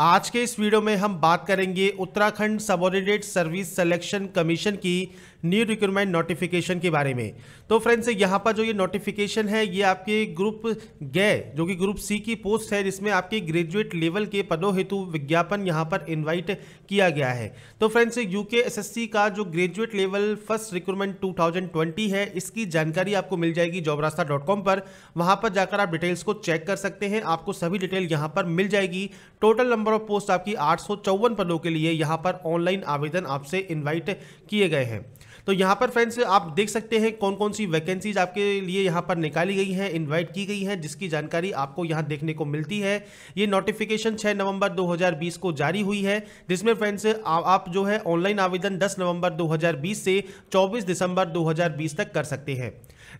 आज के इस वीडियो में हम बात करेंगे Uttarakhand subordinate service selection commission की न्यू रिक्रूटमेंट नोटिफिकेशन के बारे में तो फ्रेंड्स यहाँ पर जो ये नोटिफिकेशन है ये आपके ग्रुप गए जो कि ग्रुप सी की पोस्ट है जिसमें आपके ग्रेजुएट लेवल के पदों हेतु विज्ञापन यहाँ पर इन्वाइट किया गया है तो फ्रेंड्स यूके एसएससी का जो ग्रेजुएट लेवल फर्स्ट रिक्रूटमेंट 2020 है इसकी जानकारी आपको मिल जाएगी जॉबरास्ता पर वहाँ पर जाकर आप डिटेल्स को चेक कर सकते हैं आपको सभी डिटेल यहाँ पर मिल जाएगी total number number of post आपकी आठ पदों के लिए यहाँ पर ऑनलाइन आवेदन आपसे इन्वाइट किए गए हैं तो यहाँ पर फ्रेंड्स आप देख सकते हैं कौन कौन सी वैकेंसीज आपके लिए यहाँ पर निकाली गई हैं इनवाइट की गई हैं जिसकी जानकारी आपको यहाँ देखने को मिलती है ये नोटिफिकेशन 6 नवंबर 2020 को जारी हुई है जिसमें फ्रेंड्स आप जो है ऑनलाइन आवेदन 10 नवंबर 2020 से 24 दिसंबर 2020 तक कर सकते हैं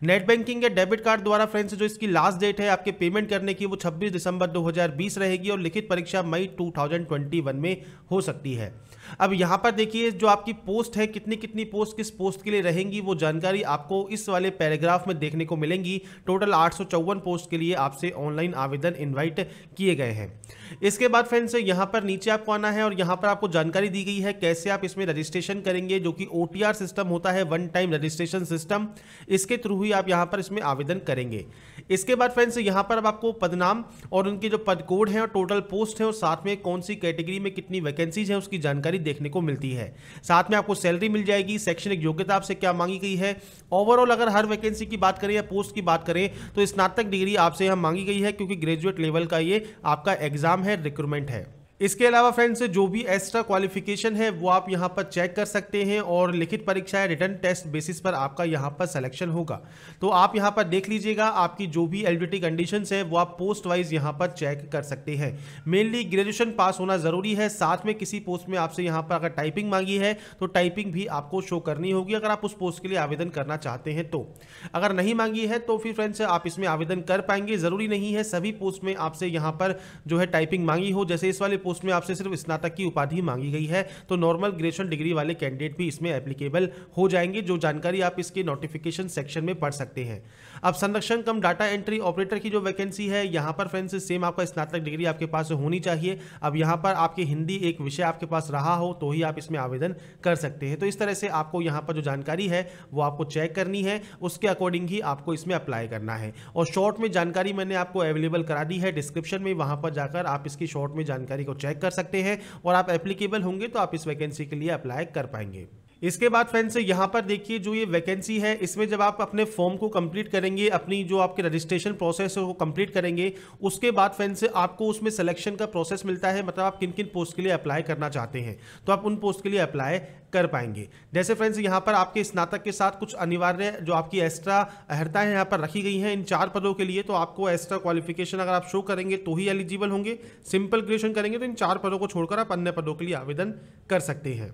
नेट बैंकिंग या डेबिट कार्ड द्वारा फ्रेंड्स जो इसकी लास्ट डेट है आपके पेमेंट करने की वो 26 दिसंबर 2020 रहेगी और लिखित परीक्षा मई 2021 में हो सकती है अब यहाँ पर देखिए जो आपकी पोस्ट है कितनी कितनी पोस्ट किस पोस्ट के लिए रहेंगी वो जानकारी आपको इस वाले पैराग्राफ में देखने को मिलेंगी टोटल आठ पोस्ट के लिए आपसे ऑनलाइन आवेदन इन्वाइट किए गए हैं इसके बाद फ्रेंड्स यहाँ पर नीचे आपको आना है और यहाँ पर आपको जानकारी दी गई है कैसे आप इसमें रजिस्ट्रेशन करेंगे जो कि ओ सिस्टम होता है वन टाइम रजिस्ट्रेशन सिस्टम इसके थ्रू थ्रू ही आप यहाँ पर इसमें आवेदन करेंगे इसके बाद फ्रेंड्स यहाँ पर अब आपको पदनाम और उनके जो पद कोड हैं और टोटल पोस्ट हैं और साथ में कौन सी कैटेगरी में कितनी वैकेंसीज हैं उसकी जानकारी देखने को मिलती है साथ में आपको सैलरी मिल जाएगी शैक्षणिक योग्यता आपसे क्या मांगी गई है ओवरऑल अगर हर वैकेंसी की बात करें या पोस्ट की बात करें तो स्नातक डिग्री आपसे यहाँ मांगी गई है क्योंकि ग्रेजुएट लेवल का ये आपका एग्जाम है रिक्रूटमेंट है इसके अलावा फ्रेंड्स जो भी एक्स्ट्रा क्वालिफिकेशन है वो आप यहाँ पर चेक कर सकते हैं और लिखित परीक्षा रिटर्न टेस्ट बेसिस पर आपका यहाँ पर सिलेक्शन होगा तो आप यहाँ पर देख लीजिएगा आपकी जो भी एलबीटी कंडीशन है वो आप पोस्ट वाइज यहाँ पर चेक कर सकते हैं मेनली ग्रेजुएशन पास होना ज़रूरी है साथ में किसी पोस्ट में आपसे यहाँ पर अगर टाइपिंग मांगी है तो टाइपिंग भी आपको शो करनी होगी अगर आप उस पोस्ट के लिए आवेदन करना चाहते हैं तो अगर नहीं मांगी है तो फिर फ्रेंड्स आप इसमें आवेदन कर पाएंगे ज़रूरी नहीं है सभी पोस्ट में आपसे यहाँ पर जो है टाइपिंग मांगी हो जैसे इस वाले पोस्ट पोस्ट में आपसे सिर्फ स्नातक की उपाधि मांगी गई है तो नॉर्मल ग्रेजुएशन डिग्री वाले कैंडिडेट भी इसमें एप्लीकेबल हो जाएंगे जो जानकारी आप इसके नोटिफिकेशन सेक्शन में पढ़ सकते हैं अब संरक्षण कम डाटा एंट्री ऑपरेटर की जो वैकेंसी है यहाँ पर फ्रेंड्स सेम आपका स्नातक डिग्री आपके पास होनी चाहिए अब यहाँ पर आपकी हिंदी एक विषय आपके पास रहा हो तो ही आप इसमें आवेदन कर सकते हैं तो इस तरह से आपको यहाँ पर जो जानकारी है वो आपको चेक करनी है उसके अकॉर्डिंग ही आपको इसमें अप्लाई करना है और शॉर्ट में जानकारी मैंने आपको अवेलेबल करा दी है डिस्क्रिप्शन में वहाँ पर जाकर आप इसकी शॉर्ट में जानकारी को चेक कर सकते हैं और आप एप्लीकेबल होंगे तो आप इस वैकेंसी के लिए अप्लाई कर पाएंगे इसके बाद फ्रेंड्स यहाँ पर देखिए जो ये वैकेंसी है इसमें जब आप अपने फॉर्म को कंप्लीट करेंगे अपनी जो आपके रजिस्ट्रेशन प्रोसेस है वो कंप्लीट करेंगे उसके बाद फ्रेंड्स आपको उसमें सिलेक्शन का प्रोसेस मिलता है मतलब आप किन किन पोस्ट के लिए अप्लाई करना चाहते हैं तो आप उन पोस्ट के लिए अप्लाई कर पाएंगे जैसे फ्रेंड्स यहाँ पर आपके स्नातक के साथ कुछ अनिवार्य जो आपकी एक्स्ट्रा है यहाँ पर रखी गई हैं इन चार पदों के लिए तो आपको एक्स्ट्रा क्वालिफिकेशन अगर आप शो करेंगे तो ही एलिजिबल होंगे सिंपल ग्रेजुएशन करेंगे तो इन चार पदों को छोड़कर आप अन्य पदों के लिए आवेदन कर सकते हैं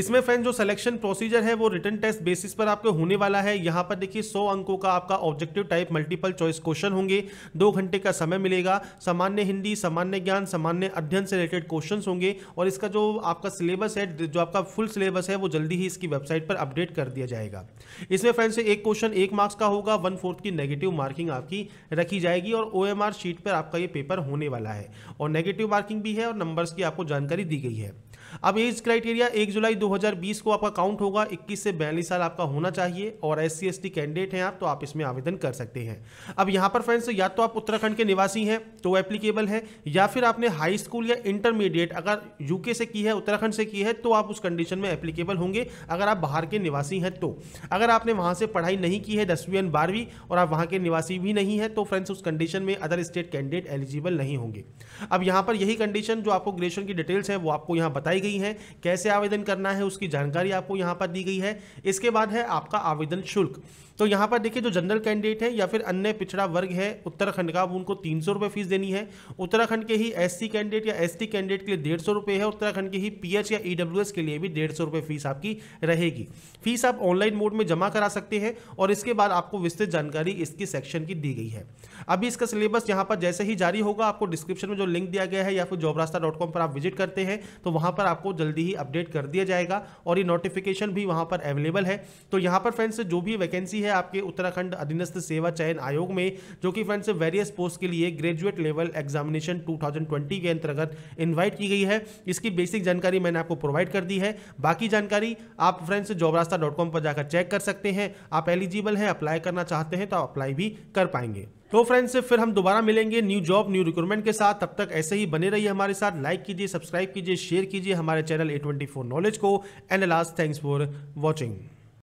इसमें फ्रेंड जो सिलेक्शन प्रोसीजर है वो रिटर्न टेस्ट बेसिस पर आपके होने वाला है यहाँ पर देखिए सौ अंकों का आपका objective type multiple choice question होंगे दो घंटे का समय मिलेगा सामान्य हिंदी सामान्य ज्ञान सामान्य अध्ययन से रिलेटेड क्वेश्चन होंगे और इसका जो आपका सिलेबस है जो आपका फुल सिलेबस है वो जल्दी ही इसकी वेबसाइट पर अपडेट कर दिया जाएगा इसमें फ्रेंड्स एक क्वेश्चन एक मार्क्स का होगा वन फोर्थ की नेगेटिव मार्किंग आपकी रखी जाएगी और ओ शीट पर आपका ये पेपर होने वाला है और नेगेटिव मार्किंग भी है और नंबर्स की आपको जानकारी दी गई है अब एज क्राइटेरिया एक जुलाई 2020 को आपका काउंट होगा 21 से बयालीस साल आपका होना चाहिए और एस सी कैंडिडेट हैं आप तो आप इसमें आवेदन कर सकते हैं अब यहाँ पर फ्रेंड्स या तो आप उत्तराखंड के निवासी हैं तो एप्लीकेबल है या फिर आपने हाई स्कूल या इंटरमीडिएट अगर यूके से की है उत्तराखंड से की है तो आप उस कंडीशन में एप्लीकेबल होंगे अगर आप बाहर के निवासी हैं तो अगर आपने वहाँ से पढ़ाई नहीं की है दसवीं एंड बारहवीं और आप वहाँ के निवासी भी नहीं है तो फ्रेंड्स उस कंडीशन में अदर स्टेट कैंडिडेट एलिजिबल नहीं होंगे अब यहाँ पर यही कंडीशन जो आपको ग्रेजुएशन की डिटेल्स है वो आपको यहाँ बताई बताई गई हैं कैसे आवेदन करना है उसकी जानकारी आपको यहाँ पर दी गई है इसके बाद है आपका आवेदन शुल्क तो यहाँ पर देखिए जो जनरल कैंडिडेट है या फिर अन्य पिछड़ा वर्ग है उत्तराखंड का उनको तीन सौ रुपये फीस देनी है उत्तराखंड के ही एस कैंडिडेट या एस कैंडिडेट के लिए डेढ़ सौ है उत्तराखंड के ही पी या ई के लिए भी डेढ़ सौ फीस आपकी रहेगी फीस आप ऑनलाइन मोड में जमा करा सकते हैं और इसके बाद आपको विस्तृत जानकारी इसकी सेक्शन की दी गई है अभी इसका सिलेबस यहाँ पर जैसे ही जारी होगा आपको डिस्क्रिप्शन में जो लिंक दिया गया है या फिर जॉब पर आप विजिट करते हैं तो वहाँ पर आपको जल्दी ही अपडेट कर दिया जाएगा और ये नोटिफिकेशन भी वहाँ पर अवेलेबल है तो यहाँ पर फ्रेंड्स जो भी वैकेंसी है आपके उत्तराखंड अधीनस्थ सेवा चयन आयोग में जो कि फ्रेंड्स वेरियस पोस्ट के लिए ग्रेजुएट लेवल एग्जामिनेशन टू के अंतर्गत इन्वाइट की गई है इसकी बेसिक जानकारी मैंने आपको प्रोवाइड कर दी है बाकी जानकारी आप फ्रेंड्स जॉब पर जाकर चेक कर सकते हैं आप एलिजिबल हैं अप्लाई करना चाहते हैं तो आप अप्लाई भी कर पाएंगे तो फ्रेंड्स फिर हम दोबारा मिलेंगे न्यू जॉब न्यू रिक्रूटमेंट के साथ तब तक ऐसे ही बने रहिए हमारे साथ लाइक कीजिए सब्सक्राइब कीजिए शेयर कीजिए हमारे channel A twenty four knowledge को and last thanks for watching